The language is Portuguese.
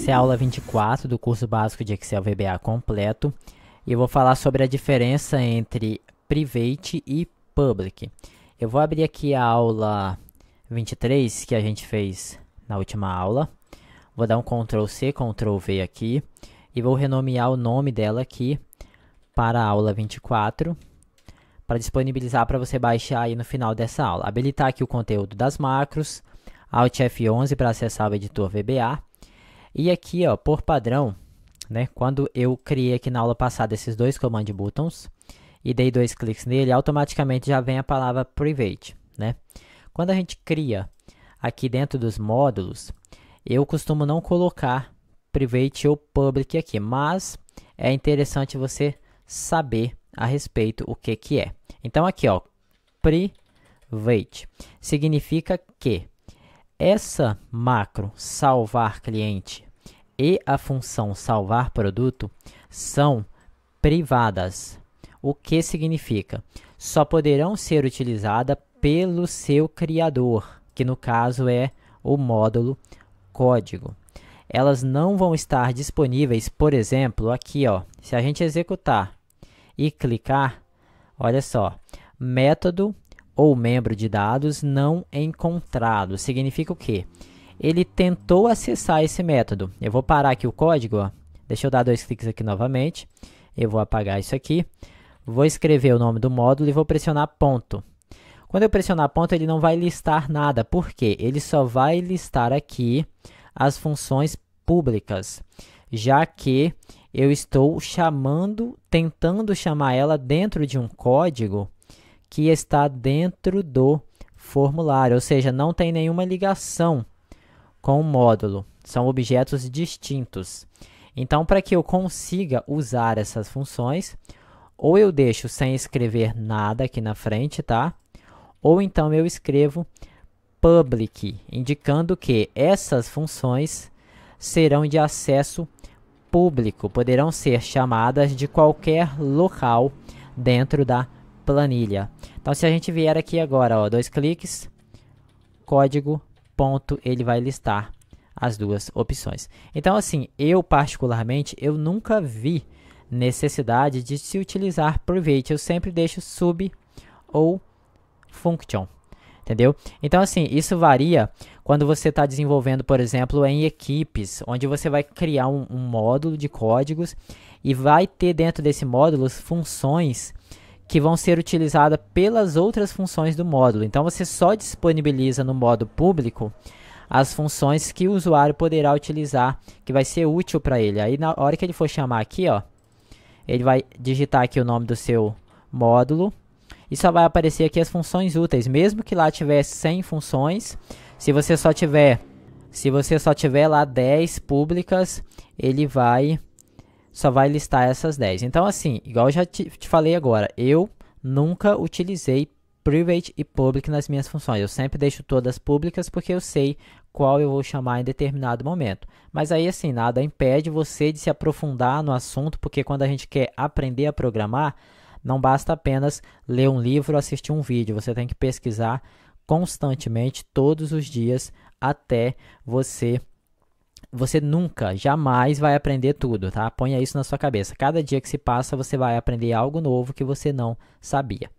Essa é a aula 24 do curso básico de Excel VBA completo. E eu vou falar sobre a diferença entre private e public. Eu vou abrir aqui a aula 23 que a gente fez na última aula. Vou dar um Ctrl C, Ctrl V aqui. E vou renomear o nome dela aqui para a aula 24 para disponibilizar para você baixar aí no final dessa aula. Habilitar aqui o conteúdo das macros, Alt F11 para acessar o editor VBA e aqui, ó, por padrão, né, quando eu criei aqui na aula passada esses dois command buttons e dei dois cliques nele, automaticamente já vem a palavra private, né? Quando a gente cria aqui dentro dos módulos, eu costumo não colocar private ou public aqui, mas é interessante você saber a respeito o que que é. Então aqui, ó, private significa que essa macro salvar cliente e a função salvar produto são privadas. O que significa? Só poderão ser utilizadas pelo seu criador, que no caso é o módulo código. Elas não vão estar disponíveis, por exemplo, aqui, ó, se a gente executar e clicar, olha só, método ou membro de dados não encontrado. Significa o quê? Ele tentou acessar esse método. Eu vou parar aqui o código, ó. deixa eu dar dois cliques aqui novamente. Eu vou apagar isso aqui. Vou escrever o nome do módulo e vou pressionar ponto. Quando eu pressionar ponto, ele não vai listar nada. Por quê? Ele só vai listar aqui as funções públicas, já que eu estou chamando, tentando chamar ela dentro de um código que está dentro do formulário, ou seja, não tem nenhuma ligação com o módulo, são objetos distintos. Então, para que eu consiga usar essas funções, ou eu deixo sem escrever nada aqui na frente, tá? Ou então eu escrevo public, indicando que essas funções serão de acesso público, poderão ser chamadas de qualquer local dentro da planilha. Então se a gente vier aqui agora, ó, dois cliques, código, ponto, ele vai listar as duas opções. Então assim, eu particularmente, eu nunca vi necessidade de se utilizar private, eu sempre deixo sub ou function entendeu? Então, assim, isso varia quando você está desenvolvendo, por exemplo, em equipes, onde você vai criar um, um, módulo de códigos e vai ter dentro desse módulo funções que vão ser utilizadas pelas outras funções do módulo. Então você só disponibiliza no modo público as funções que o usuário poderá utilizar, que vai ser útil para ele. Aí na hora que ele for chamar aqui, ó, ele vai digitar aqui o nome do seu módulo e só vai aparecer aqui as funções úteis, mesmo que lá tivesse 100 funções. Se você só tiver, se você só tiver lá 10 públicas, ele vai só vai listar essas 10. Então, assim, igual eu já te, te falei agora, eu nunca utilizei private e public nas minhas funções. Eu sempre deixo todas públicas porque eu sei qual eu vou chamar em determinado momento. Mas aí assim, nada impede você de se aprofundar no assunto, porque quando a gente quer aprender a programar, não basta apenas ler um livro ou assistir um vídeo, você tem que pesquisar constantemente todos os dias até você você nunca, jamais vai aprender tudo, tá? Ponha isso na sua cabeça. Cada dia que se passa, você vai aprender algo novo que você não sabia.